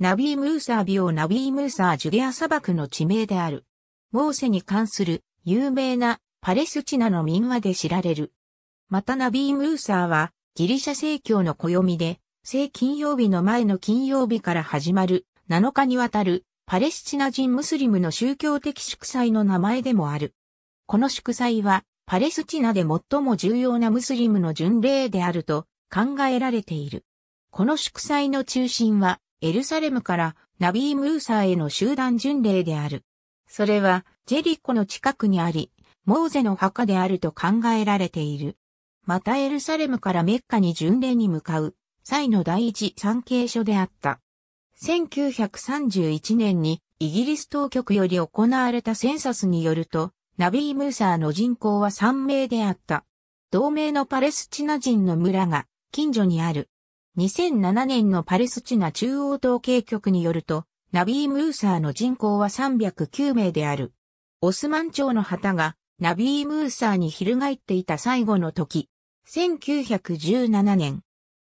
ナビームーサービオナビームーサージュデア砂漠の地名である。モーセに関する有名なパレスチナの民話で知られる。またナビームーサーはギリシャ正教の暦で、正金曜日の前の金曜日から始まる7日にわたるパレスチナ人ムスリムの宗教的祝祭の名前でもある。この祝祭はパレスチナで最も重要なムスリムの巡礼であると考えられている。この祝祭の中心はエルサレムからナビー・ムーサーへの集団巡礼である。それはジェリコの近くにあり、モーゼの墓であると考えられている。またエルサレムからメッカに巡礼に向かう、際の第一産経所であった。1931年にイギリス当局より行われたセンサスによると、ナビー・ムーサーの人口は3名であった。同盟のパレスチナ人の村が近所にある2007年のパレスチナ中央統計局によると、ナビー・ムーサーの人口は309名である。オスマン朝の旗がナビー・ムーサーに翻っていた最後の時、1917年、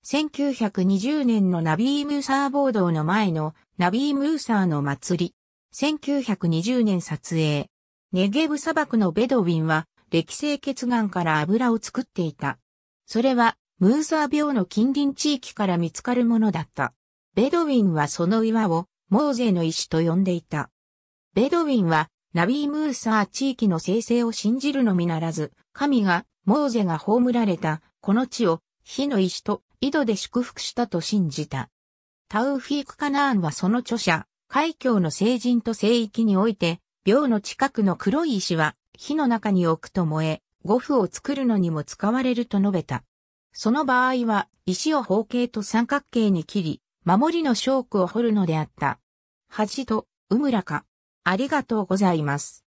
1920年のナビー・ムーサー暴動の前のナビー・ムーサーの祭り、1920年撮影、ネゲブ砂漠のベドウィンは、歴性血眼から油を作っていた。それはムーザー病の近隣地域から見つかるものだった。ベドウィンはその岩をモーゼの石と呼んでいた。ベドウィンはナビームーサー地域の生成を信じるのみならず、神がモーゼが葬られたこの地を火の石と井戸で祝福したと信じた。タウフィーク・カナーンはその著者、海峡の聖人と聖域において、廟の近くの黒い石は火の中に置くと燃え、五符を作るのにも使われると述べた。その場合は、石を方形と三角形に切り、守りのショークを掘るのであった。恥と、うむらか。ありがとうございます。